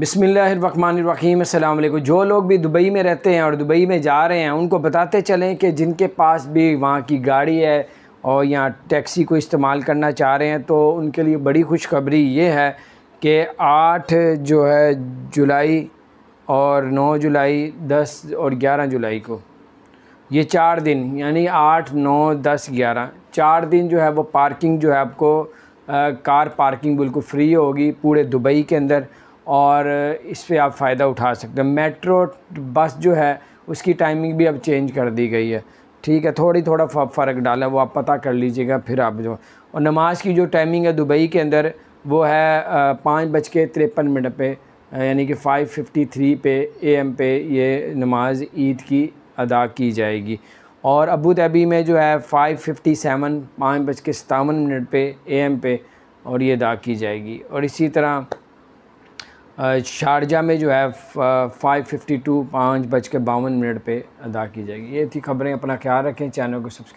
बसमीम अल्लाम जो लोग भी दुबई में रहते हैं और दुबई में जा रहे हैं उनको बताते चलें कि जिनके पास भी वहाँ की गाड़ी है और यहाँ टैक्सी को इस्तेमाल करना चाह रहे हैं तो उनके लिए बड़ी खुशखबरी ये है कि आठ जो है जुलाई और नौ जुलाई दस और ग्यारह जुलाई को ये चार दिन यानी आठ नौ दस ग्यारह चार दिन जो है वो पार्किंग जो है आपको आ, कार पार्किंग बिल्कुल फ्री होगी पूरे दुबई के अंदर और इस पर आप फ़ायदा उठा सकते हैं मेट्रो बस जो है उसकी टाइमिंग भी अब चेंज कर दी गई है ठीक है थोड़ी थोड़ा फ़र्क डाला वो आप पता कर लीजिएगा फिर आप जो और नमाज की जो टाइमिंग है दुबई के अंदर वो है पाँच बज के तिरपन मिनट पर यानी कि five fifty three P M पे ये नमाज ईद की अदा की जाएगी और अबू धाबी में जो है फ़ाइव फिफ्टी सेवन पाँच बज के सतावन मिनट ए एम पे और ये अदा की जाएगी और इसी तरह शारजा में जो है फाइव फिफ्टी टू पाँच बज के बावन मिनट पर अदा की जाएगी ये थी खबरें अपना ख्याल रखें चैनल को सब्सक्राइब